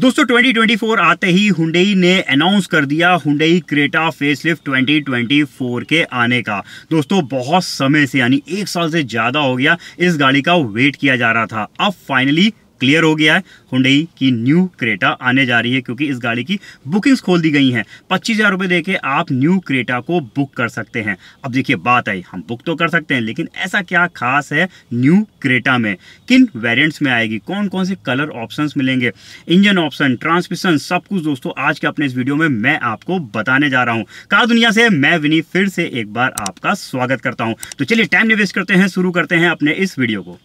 दोस्तों 2024 आते ही हुंडई ने अनाउंस कर दिया हुंडई क्रेटा फेसलिफ्ट 2024 के आने का दोस्तों बहुत समय से यानी एक साल से ज़्यादा हो गया इस गाड़ी का वेट किया जा रहा था अब फाइनली क्लियर हो गया है हुडई की न्यू क्रेटा आने जा रही है क्योंकि इस गाड़ी की बुकिंग्स खोल दी गई हैं पच्चीस हज़ार रुपये दे आप न्यू क्रेटा को बुक कर सकते हैं अब देखिए बात आई हम बुक तो कर सकते हैं लेकिन ऐसा क्या खास है न्यू क्रेटा में किन वेरियंट्स में आएगी कौन कौन से कलर ऑप्शन मिलेंगे इंजन ऑप्शन ट्रांसमिशन सब कुछ दोस्तों आज के अपने इस वीडियो में मैं आपको बताने जा रहा हूँ कार दुनिया से मैं विनी फिर से एक बार आपका स्वागत करता हूँ तो चलिए टाइम निवेश करते हैं शुरू करते हैं अपने इस वीडियो को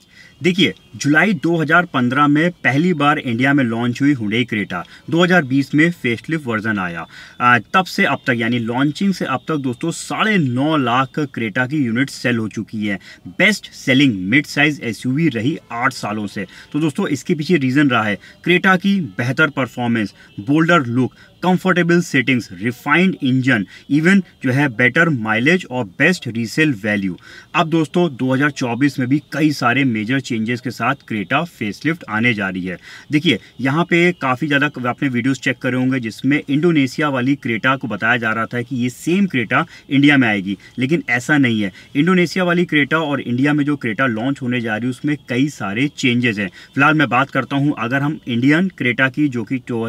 देखिए जुलाई 2015 में पहली बार इंडिया में लॉन्च हुई हुडई क्रेटा 2020 में फेस्टलिफ्ट वर्जन आया आ, तब से अब तक यानी लॉन्चिंग से अब तक दोस्तों साढ़े नौ लाख क्रेटा की यूनिट सेल हो चुकी है best selling mid size SUV रही आठ सालों से तो दोस्तों इसके पीछे रीज़न रहा है क्रेटा की बेहतर performance bolder look comfortable settings refined engine even जो है बेटर माइलेज और बेस्ट रीसेल वैल्यू अब दोस्तों 2024 में भी कई सारे मेजर चेंजेस के साथ क्रेटा फेसलिफ्ट आने जा रही है देखिए यहाँ पे काफ़ी ज़्यादा आपने वीडियोस चेक करे होंगे जिसमें इंडोनेशिया वाली क्रेटा को बताया जा रहा था कि ये सेम क्रेटा इंडिया में आएगी लेकिन ऐसा नहीं है इंडोनेशिया वाली क्रेटा और इंडिया में जो क्रेटा लॉन्च होने जा रही है उसमें कई सारे चेंजेस हैं फिलहाल मैं बात करता हूँ अगर हम इंडियन क्रेटा की जो कि दो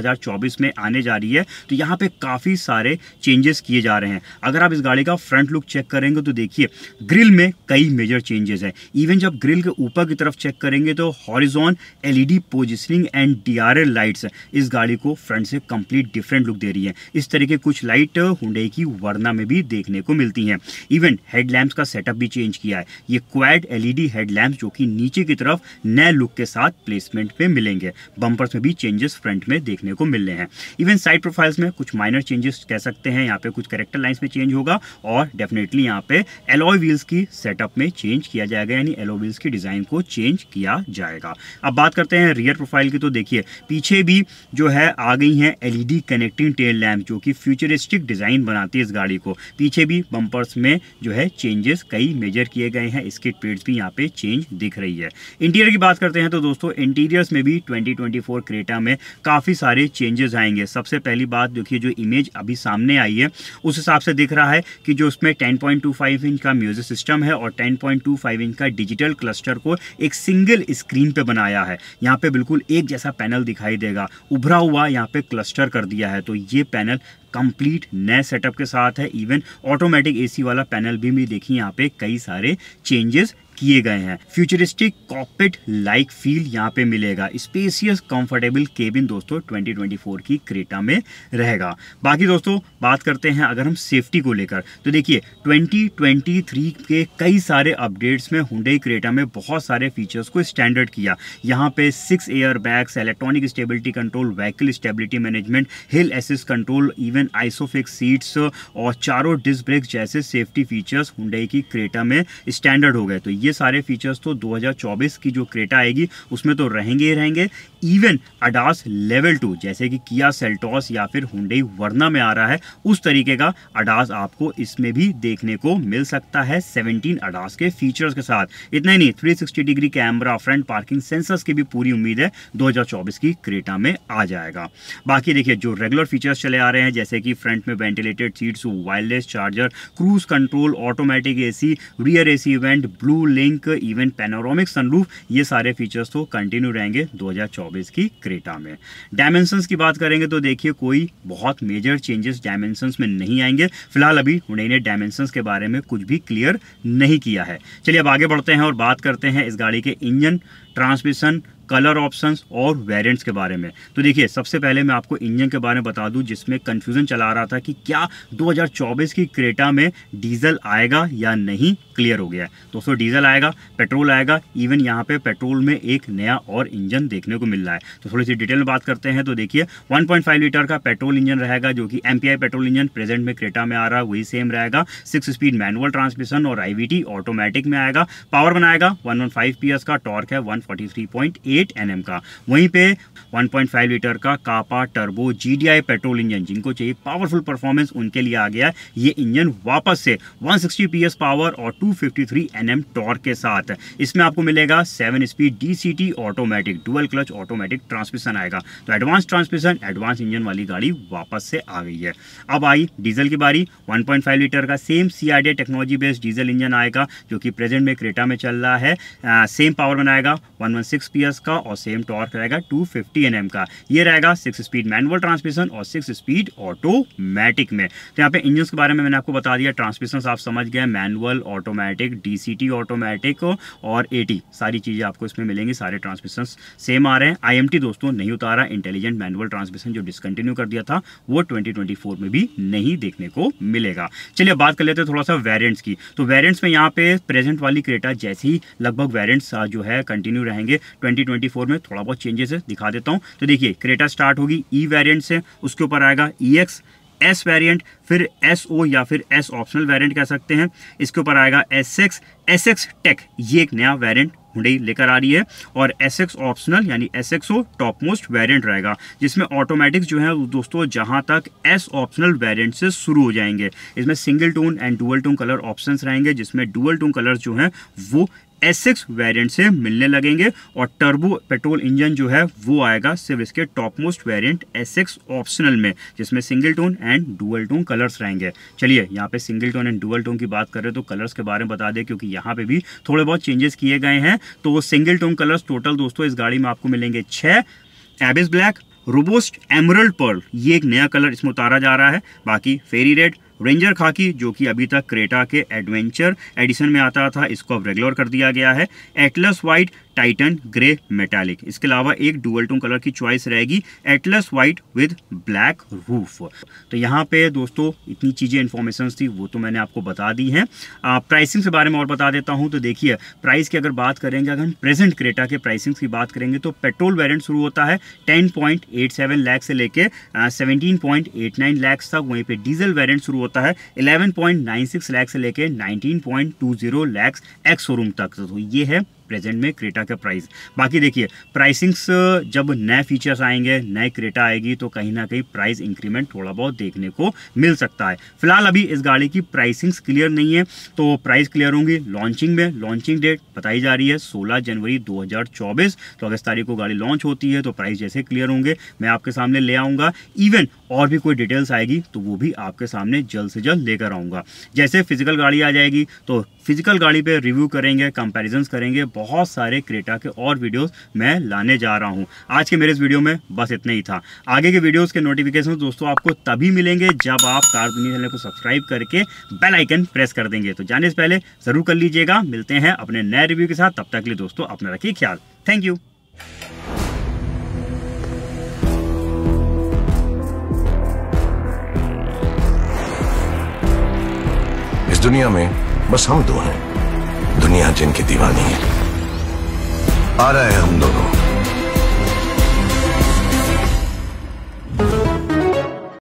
में आने जा रही है है तो यहाँ पे काफ़ी सारे चेंजेस किए जा रहे हैं अगर आप इस गाड़ी का फ्रंट लुक चेक करेंगे तो देखिए ग्रिल में कई मेजर चेंजेस हैं इवन जब ग्रिल के ऊपर की तरफ चेक करेंगे तो horizon LED positioning and DRL lights इस गाड़ी को फ्रंट से कंप्लीट डिफरेंट लुक दे रही है इस तरीके कुछ लाइट हुडे की वर्ना में भी देखने को मिलती हैं इवन हेडलैम्प्स का सेटअप भी चेंज किया है ये क्वैड एल हेडलैम्प्स जो कि नीचे की तरफ नए लुक के साथ प्लेसमेंट में मिलेंगे बंपर्स में भी चेंजेस फ्रंट में देखने को मिल रहे हैं इवन साइड प्रोफाइल्स में कुछ माइनर चेंजेस कह सकते हैं यहाँ पे कुछ करेक्टर लाइन्स में चेंज होगा और डेफिनेटली यहाँ पे एलोय व्हील्स की सेटअप में चेंज किया जाएगा यानी एलॉय व्हील्स की डिज़ाइन को चेंज किया जाएगा अब बात करते हैं रियर प्रोफाइल की तो देखिए पीछे भी जो है आ गई हैं एलईडी कनेक्टिंग टेल लैम्प जो कि फ्यूचरिस्टिक डिज़ाइन बनाती है इस गाड़ी को पीछे भी बम्पर्स में जो है चेंजेस कई मेजर किए गए हैं इसके पेड्स भी यहाँ पे चेंज दिख रही है इंटीरियर की बात करते हैं तो दोस्तों इंटीरियर्स में भी ट्वेंटी क्रेटा में काफ़ी सारे चेंजेस आएंगे सबसे पहले पहली बात देखिए जो इमेज अभी सामने आई है उस हिसाब से दिख रहा है कि जो उसमें 10.25 इंच का म्यूजिक सिस्टम है और 10.25 इंच का डिजिटल क्लस्टर को एक सिंगल स्क्रीन पे बनाया है यहाँ पे बिल्कुल एक जैसा पैनल दिखाई देगा उभरा हुआ यहाँ पे क्लस्टर कर दिया है तो ये पैनल कंप्लीट नए सेटअप के साथ है इवन ऑटोमेटिक एसी वाला पैनल भी मैं देखी यहाँ पे कई सारे चेंजेस किए गए हैं फ्यूचरिस्टिक कॉकपिट लाइक फील यहाँ पे मिलेगा स्पेसियस कंफर्टेबल केबिन दोस्तों 2024 की क्रेटा में रहेगा बाकी दोस्तों बात करते हैं अगर हम सेफ्टी को लेकर तो देखिए 2023 के कई सारे अपडेट्स में हुडई क्रेटा में बहुत सारे फीचर्स को स्टैंडर्ड किया यहाँ पे six air bags electronic stability control vehicle stability management hill assist control even isofix seats और चारों डिस्क ब्रेक जैसे सेफ्टी फीचर्स हुडई की क्रेटा में स्टैंडर्ड हो गए तो ये ये सारे फीचर्स तो 2024 की जो क्रेटा आएगी उसमें तो रहेंगे ही रहेंगे इवन अडास लेवल टू जैसे कि किया सेल्टॉस या फिर हुडई वर्ना में आ रहा है उस तरीके का अडास आपको इसमें भी देखने को मिल सकता है 17 अडास के फीचर्स के साथ इतना ही नहीं 360 degree camera front parking sensors की भी पूरी उम्मीद है 2024 की क्रेटा में आ जाएगा बाकी देखिए जो रेगुलर फीचर्स चले आ रहे हैं जैसे कि फ्रंट में ventilated seats wireless charger cruise control automatic AC rear AC event blue link event panoramic sunroof ये सारे फीचर्स तो कंटिन्यू रहेंगे दो चौबीस की क्रेटा में डायमेंशंस की बात करेंगे तो देखिए कोई बहुत मेजर चेंजेस डायमेंशंस में नहीं आएंगे फिलहाल अभी उन्होंने डायमेंशंस के बारे में कुछ भी क्लियर नहीं किया है चलिए अब आगे बढ़ते हैं और बात करते हैं इस गाड़ी के इंजन ट्रांसमिशन कलर ऑप्शंस और वेरिएंट्स के बारे में तो देखिए सबसे पहले मैं आपको इंजन के बारे में बता दूं जिसमें कंफ्यूजन चला रहा था कि क्या 2024 की क्रेटा में डीजल आएगा या नहीं क्लियर हो गया है दोस्तों डीजल आएगा पेट्रोल आएगा इवन यहाँ पे पेट्रोल में एक नया और इंजन देखने को मिल रहा है तो थोड़ी सी डिटेल में बात करते हैं तो देखिए 1.5 लीटर का पेट्रोल इंजन रहेगा जो कि एमपीआई पेट्रोल इंजन प्रेजेंट में क्रेटा में आ रहा है वही सेम रहेगा सिक्स स्पीड मैनुअल ट्रांसमिशन और आईवीटी ऑटोमेटिक में आएगा पावर बनाएगा वन वन का टॉर्क है 143.8 1.8 एनएम का वहीं पे 1.5 लीटर का kappa turbo GDI petrol engine जिनको चाहिए पावरफुल परफॉर्मेंस उनके लिए आ गया ये इंजन वापस से 160 पीएस पावर और 253 एनएम टॉर्क के साथ इसमें आपको मिलेगा 7 speed DCT automatic dual clutch automatic transmission आएगा तो एडवांस ट्रांसमिशन एडवांस इंजन वाली गाड़ी वापस से आ गई है अब आई डीजल की बारी 1.5 लीटर का same C technology based diesel engine आएगा जो कि प्रेजेंट में क्रेटा में चल रहा है आ, सेम पावर बनाएगा वन पी एस का और सेम टॉर्क रहेगा 250 एम का ये रहेगा सिक्स स्पीड मैनुअल ट्रांसमिशन और सिक्स स्पीड ऑटोमेटिक में तो यहाँ पे इंजन के बारे में मैंने आपको बता दिया ट्रांसमिशन आप समझ गए मैनुअल ऑटोमेटिक टी ऑटोमेटिक और टी सारी चीज़ें आपको इसमें मिलेंगी सारे ट्रांसमिशन सेम आ रहे हैं टी दोस्तों नहीं उतारा इंटेलिजेंट मैनुअल ट्रांसमिशन जो डिसकंटिन्यू कर दिया था वो फोर में भी नहीं देखने को मिलेगा चलिए बात कर लेते हैं थोड़ा सा वेरियंट्स की तो वेरियंट्स में यहाँ पे प्रेजेंट वाली क्रेटा जैसी लगभग वेरियंट्स जो है कंटिन्यू रहेंगे 2024 में थोड़ा बहुत चेंजेस है दिखा देता हूँ तो देखिए क्रेटा स्टार्ट होगी ई वेरियंट से उसके ऊपर आएगा ई एक्स एस वेरियंट फिर एस ओ या फिर एस ऑप्शनल वेरियंट कह सकते हैं इसके ऊपर आएगा S X S X tech ये एक नया वेरियंट हुडई लेकर आ रही है और एस एक्स ऑप्शनल यानी S X O top most variant रहेगा जिसमें ऑटोमेटिक्स जो है दोस्तों जहां तक एस ऑप्शनल वेरियंट से शुरू हो जाएंगे इसमें single tone and dual tone colour option रहेंगे जिसमें डुअल टोन कलर जो हैं वो एस एक्स वेरियंट से मिलने लगेंगे और टर्बो पेट्रोल इंजन जो है वो आएगा सिर्फ इसके top most variant S optional में जिसमें single tone and dual tone colours रहेंगे चलिए यहाँ पे single tone and dual tone की बात कर रहे तो कलर्स के बारे में बता दें क्योंकि यहाँ पे भी थोड़े बहुत चेंजेस किए गए हैं तो सिंगल टोन कलर्स टोटल दोस्तों इस गाड़ी में आपको मिलेंगे छः abyss black robust emerald pearl ये एक नया कलर इसमें उतारा जा रहा है बाकी फेरी रेड रेंजर खाकी जो कि अभी तक क्रेटा के एडवेंचर एडिशन में आता था इसको अब रेगुलर कर दिया गया है Atlas white titan grey metallic इसके अलावा एक डुअल टोन कलर की चॉइस रहेगी Atlas white with black roof तो यहाँ पे दोस्तों इतनी चीज़ें इन्फॉर्मेशन थी वो तो मैंने आपको बता दी हैं प्राइसिंग के बारे में और बता देता हूँ तो देखिए प्राइस की अगर बात करेंगे अगर हम प्रेजेंट क्रेटा के प्राइसिंग की बात करेंगे तो पेट्रोल वेरियंट शुरू होता है ten point eight seven lakhs से लेके नाइन लैक्स तक वहीं पर डीजल वेरियंट शुरू होता है eleven point nine six lakhs से लेके जीरो लैक्स एक्स शोरूम तक तो ये है प्रेजेंट में क्रेटा का प्राइस बाकी देखिए प्राइसिंग्स जब नए फीचर्स आएंगे नए क्रेटा आएगी तो कहीं ना कहीं प्राइस इंक्रीमेंट थोड़ा बहुत देखने को मिल सकता है फिलहाल अभी इस गाड़ी की प्राइसिंग्स क्लियर नहीं है तो प्राइस क्लियर होंगी लॉन्चिंग में लॉन्चिंग डेट बताई जा रही है सोलह जनवरी दो तो अगस्त तारीख को गाड़ी लॉन्च होती है तो प्राइस जैसे क्लियर होंगे मैं आपके सामने ले आऊँगा इवन और भी कोई डिटेल्स आएगी तो वो भी आपके सामने जल्द से जल्द लेकर आऊँगा जैसे फिजिकल गाड़ी आ जाएगी तो फिजिकल गाड़ी पे रिव्यू करेंगे कंपैरिजन्स करेंगे बहुत सारे क्रेटा के और वीडियोस मैं लाने जा रहा हूँ आज के मेरे इस वीडियो में बस इतना ही था आगे के वीडियोस के नोटिफिकेशन दोस्तों आपको तभी मिलेंगे जब आप कार दुनिया चैनल को सब्सक्राइब करके बेल आइकन प्रेस कर देंगे तो जाने से पहले ज़रूर कर लीजिएगा मिलते हैं अपने नए रिव्यू के साथ तब तक के लिए दोस्तों अपना रखिए ख्याल थैंक यू दुनिया में बस हम दो हैं दुनिया जिनकी दीवानी है आ रहे हैं हम दोनों